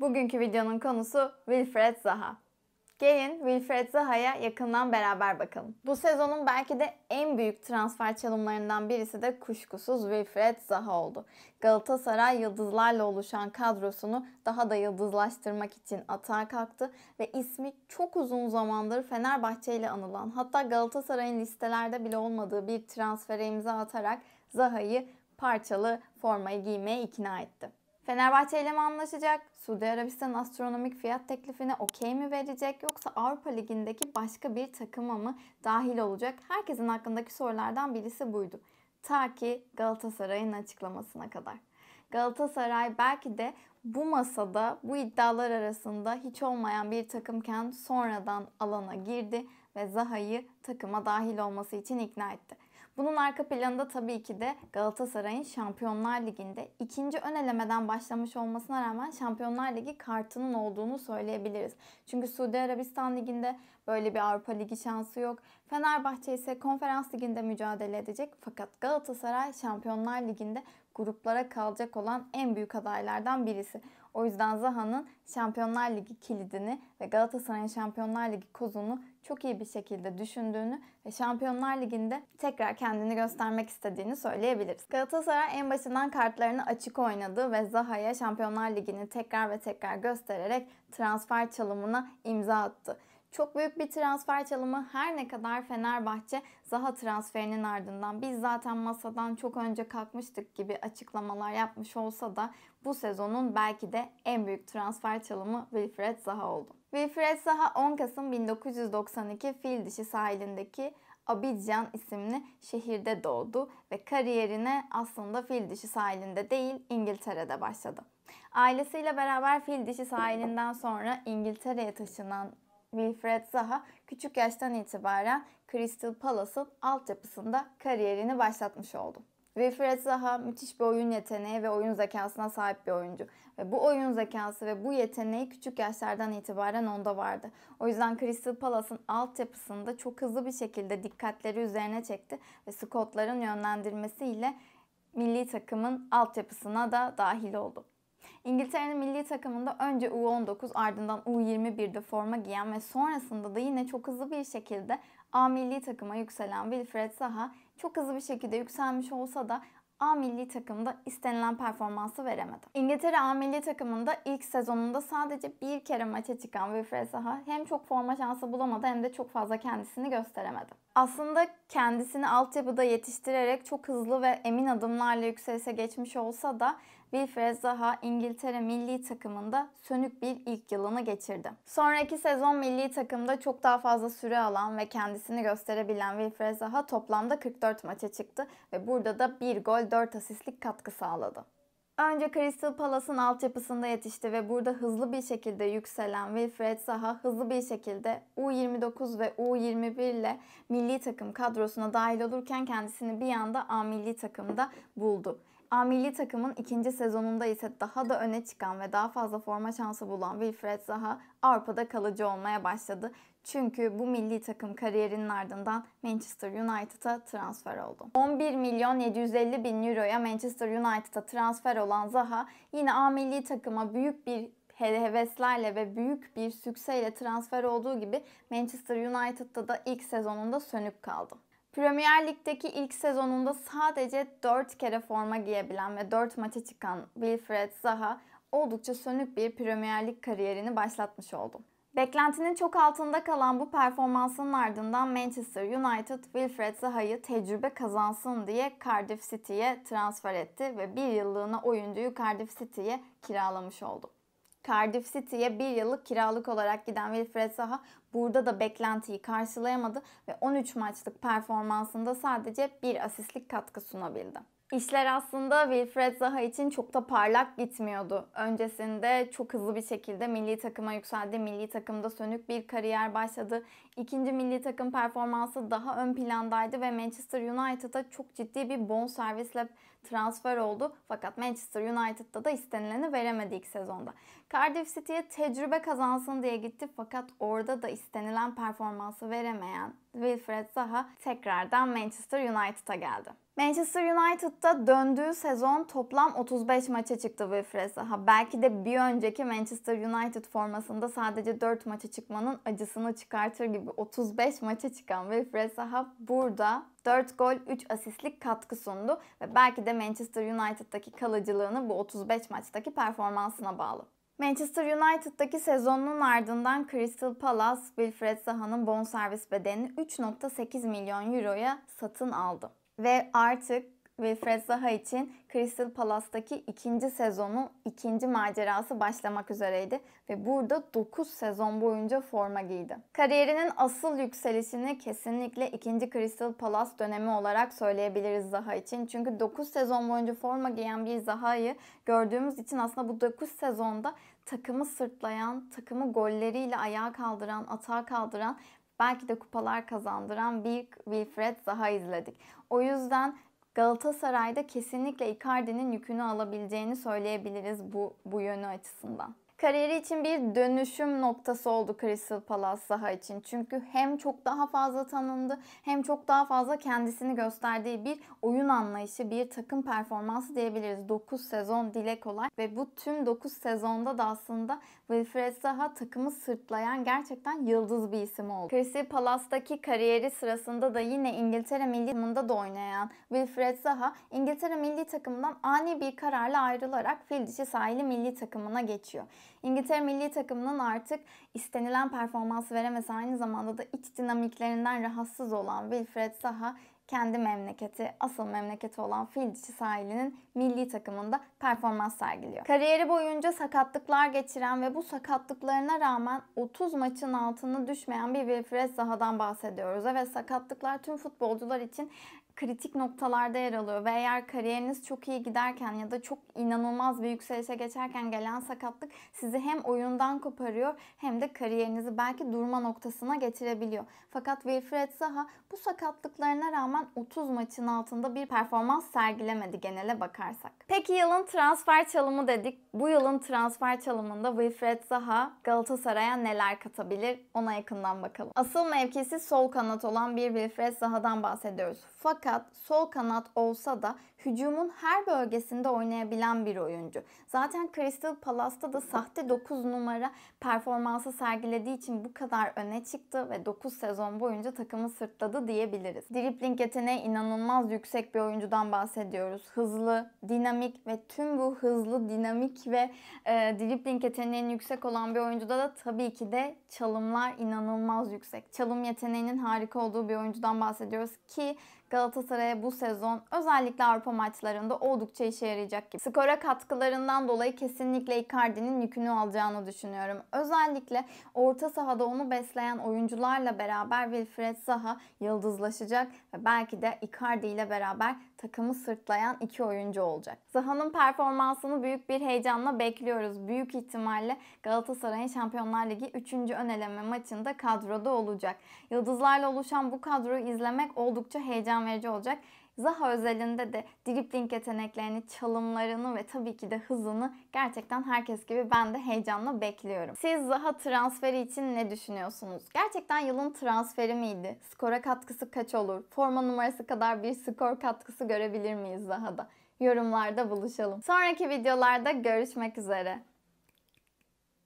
Bugünkü videonun konusu Wilfred Zaha. Gelin Wilfred Zaha'ya yakından beraber bakalım. Bu sezonun belki de en büyük transfer çalımlarından birisi de kuşkusuz Wilfred Zaha oldu. Galatasaray yıldızlarla oluşan kadrosunu daha da yıldızlaştırmak için atağa kalktı ve ismi çok uzun zamandır Fenerbahçe ile anılan hatta Galatasaray'ın listelerde bile olmadığı bir transfere imza atarak Zaha'yı parçalı formayı giymeye ikna etti. Fenerbahçe ile mi anlaşacak? Suudi Arabistan astronomik fiyat teklifine okey mi verecek yoksa Avrupa Ligi'ndeki başka bir takıma mı dahil olacak? Herkesin hakkındaki sorulardan birisi buydu. Ta ki Galatasaray'ın açıklamasına kadar. Galatasaray belki de bu masada bu iddialar arasında hiç olmayan bir takımken sonradan alana girdi ve Zaha'yı takıma dahil olması için ikna etti. Bunun arka planında tabii ki de Galatasaray'ın Şampiyonlar Ligi'nde ikinci ön elemeden başlamış olmasına rağmen Şampiyonlar Ligi kartının olduğunu söyleyebiliriz. Çünkü Suudi Arabistan Ligi'nde böyle bir Avrupa Ligi şansı yok. Fenerbahçe ise Konferans Ligi'nde mücadele edecek fakat Galatasaray Şampiyonlar Ligi'nde gruplara kalacak olan en büyük adaylardan birisi. O yüzden Zaha'nın Şampiyonlar Ligi kilidini ve Galatasaray'ın Şampiyonlar Ligi kozunu çok iyi bir şekilde düşündüğünü ve Şampiyonlar Ligi'nde tekrar kendini göstermek istediğini söyleyebiliriz. Galatasaray en başından kartlarını açık oynadı ve Zaha'ya Şampiyonlar Ligi'ni tekrar ve tekrar göstererek transfer çalımına imza attı. Çok büyük bir transfer çalımı her ne kadar Fenerbahçe Zaha transferinin ardından biz zaten masadan çok önce kalkmıştık gibi açıklamalar yapmış olsa da bu sezonun belki de en büyük transfer çalımı Wilfred Zaha oldu. Wilfred Zaha 10 Kasım 1992 Fil Dişi sahilindeki Abidjan isimli şehirde doğdu ve kariyerine aslında fil dişi sahilinde değil İngiltere'de başladı. Ailesiyle beraber fil dişi sahilinden sonra İngiltere'ye taşınan Wilfred Zaha küçük yaştan itibaren Crystal Palace'ın altyapısında kariyerini başlatmış oldu. Wilfred Zaha müthiş bir oyun yeteneği ve oyun zekasına sahip bir oyuncu. Ve bu oyun zekası ve bu yeteneği küçük yaşlardan itibaren onda vardı. O yüzden Crystal Palace'ın altyapısında çok hızlı bir şekilde dikkatleri üzerine çekti ve Scott'ların yönlendirmesiyle milli takımın altyapısına da dahil oldu. İngiltere'nin milli takımında önce U19 ardından U21'de forma giyen ve sonrasında da yine çok hızlı bir şekilde A milli takıma yükselen Wilfred Zaha çok hızlı bir şekilde yükselmiş olsa da A milli takımda istenilen performansı veremedi. İngiltere A milli takımında ilk sezonunda sadece bir kere maça çıkan Wilfred Zaha hem çok forma şansı bulamadı hem de çok fazla kendisini gösteremedi. Aslında kendisini altyapıda yetiştirerek çok hızlı ve emin adımlarla yükselişe geçmiş olsa da Wilfred Zaha İngiltere milli takımında sönük bir ilk yılını geçirdi. Sonraki sezon milli takımda çok daha fazla süre alan ve kendisini gösterebilen Wilfred Zaha toplamda 44 maça çıktı ve burada da 1 gol 4 asistlik katkı sağladı. Önce Crystal Palace'ın altyapısında yetişti ve burada hızlı bir şekilde yükselen Wilfred Zaha hızlı bir şekilde U29 ve U21 ile milli takım kadrosuna dahil olurken kendisini bir anda A milli takımda buldu. A milli takımın ikinci sezonunda ise daha da öne çıkan ve daha fazla forma şansı bulan Wilfred Zaha Avrupa'da kalıcı olmaya başladı. Çünkü bu milli takım kariyerinin ardından Manchester United'a transfer oldu. 11 milyon 750 bin euroya Manchester United'a transfer olan Zaha yine A milli takıma büyük bir heveslerle ve büyük bir sükseyle transfer olduğu gibi Manchester United'da da ilk sezonunda sönük kaldı. Premier Lig'deki ilk sezonunda sadece 4 kere forma giyebilen ve 4 maça çıkan Wilfred Zaha oldukça sönük bir Premier Lig kariyerini başlatmış oldu. Beklentinin çok altında kalan bu performansının ardından Manchester United Wilfred Zaha'yı tecrübe kazansın diye Cardiff City'ye transfer etti ve bir yıllığına oyuncuyu Cardiff City'ye kiralamış oldu. Cardiff City'ye bir yıllık kiralık olarak giden Wilfred Zaha Burada da beklentiyi karşılayamadı ve 13 maçlık performansında sadece bir asistlik katkı sunabildi. İşler aslında Wilfred Zaha için çok da parlak gitmiyordu. Öncesinde çok hızlı bir şekilde milli takıma yükseldi. Milli takımda sönük bir kariyer başladı. İkinci milli takım performansı daha ön plandaydı ve Manchester United'a çok ciddi bir bon servisle transfer oldu. Fakat Manchester United'da da istenileni veremedi ilk sezonda. Cardiff City'ye tecrübe kazansın diye gitti fakat orada da istenileni istenilen performansı veremeyen Wilfred Zaha tekrardan Manchester United'a geldi. Manchester United'da döndüğü sezon toplam 35 maça çıktı Wilfred Zaha. Belki de bir önceki Manchester United formasında sadece 4 maça çıkmanın acısını çıkartır gibi 35 maça çıkan Wilfred Zaha burada 4 gol 3 asistlik katkı sundu ve belki de Manchester United'daki kalıcılığını bu 35 maçtaki performansına bağlı. Manchester United'daki sezonun ardından Crystal Palace, Wilfred Zaha'nın bonservis bedelini 3.8 milyon euroya satın aldı. Ve artık Wilfred Zaha için Crystal Palace'daki ikinci sezonu ikinci macerası başlamak üzereydi ve burada 9 sezon boyunca forma giydi. Kariyerinin asıl yükselişini kesinlikle ikinci Crystal Palace dönemi olarak söyleyebiliriz Zaha için. Çünkü 9 sezon boyunca forma giyen bir Zaha'yı gördüğümüz için aslında bu 9 sezonda takımı sırtlayan, takımı golleriyle ayağa kaldıran, atağa kaldıran belki de kupalar kazandıran bir Wilfred Zaha izledik. O yüzden Galatasaray'da kesinlikle Icardi'nin yükünü alabileceğini söyleyebiliriz bu, bu yönü açısından kariyeri için bir dönüşüm noktası oldu Crystal Palace saha için. Çünkü hem çok daha fazla tanındı hem çok daha fazla kendisini gösterdiği bir oyun anlayışı, bir takım performansı diyebiliriz. 9 sezon dile kolay ve bu tüm 9 sezonda da aslında Wilfred Zaha takımı sırtlayan gerçekten yıldız bir isim oldu. Crystal Palace'daki kariyeri sırasında da yine İngiltere milli takımında da oynayan Wilfred Zaha İngiltere milli takımından ani bir kararla ayrılarak Fildişi sahili milli takımına geçiyor. İngiltere milli takımının artık istenilen performansı veremese aynı zamanda da iç dinamiklerinden rahatsız olan Wilfred Saha kendi memleketi, asıl memleketi olan fil sahilinin milli takımında performans sergiliyor. Kariyeri boyunca sakatlıklar geçiren ve bu sakatlıklarına rağmen 30 maçın altına düşmeyen bir Wilfred Zaha'dan bahsediyoruz. Evet sakatlıklar tüm futbolcular için kritik noktalarda yer alıyor ve eğer kariyeriniz çok iyi giderken ya da çok inanılmaz bir yükselişe geçerken gelen sakatlık sizi hem oyundan koparıyor hem de kariyerinizi belki durma noktasına getirebiliyor. Fakat Wilfred Zaha bu sakatlıklarına rağmen 30 maçın altında bir performans sergilemedi genele bakarsak. Peki yılın transfer çalımı dedik. Bu yılın transfer çalımında Wilfred Zaha Galatasaray'a neler katabilir ona yakından bakalım. Asıl mevkisi sol kanat olan bir Wilfred Zaha'dan bahsediyoruz. Fakat kat, sol kanat olsa da hücumun her bölgesinde oynayabilen bir oyuncu. Zaten Crystal Palace'ta da sahte 9 numara performansı sergilediği için bu kadar öne çıktı ve 9 sezon boyunca takımı sırtladı diyebiliriz. Dribbling yeteneği inanılmaz yüksek bir oyuncudan bahsediyoruz. Hızlı, dinamik ve tüm bu hızlı, dinamik ve e, dribbling yeteneğinin yüksek olan bir oyuncuda da tabii ki de çalımlar inanılmaz yüksek. Çalım yeteneğinin harika olduğu bir oyuncudan bahsediyoruz ki Galatasaray'a bu sezon özellikle Avrupa maçlarında oldukça işe yarayacak gibi. Skora katkılarından dolayı kesinlikle Icardi'nin yükünü alacağını düşünüyorum. Özellikle orta sahada onu besleyen oyuncularla beraber Wilfred Zaha yıldızlaşacak ve belki de Icardi ile beraber takımı sırtlayan iki oyuncu olacak. Zaha'nın performansını büyük bir heyecanla bekliyoruz. Büyük ihtimalle Galatasaray'ın Şampiyonlar Ligi 3. ön eleme maçında kadroda olacak. Yıldızlarla oluşan bu kadroyu izlemek oldukça heyecan verici olacak. Zaha özelinde de dribbling yeteneklerini, çalımlarını ve tabii ki de hızını gerçekten herkes gibi ben de heyecanla bekliyorum. Siz Zaha transferi için ne düşünüyorsunuz? Gerçekten yılın transferi miydi? Skora katkısı kaç olur? Forma numarası kadar bir skor katkısı görebilir miyiz Zaha'da? Yorumlarda buluşalım. Sonraki videolarda görüşmek üzere.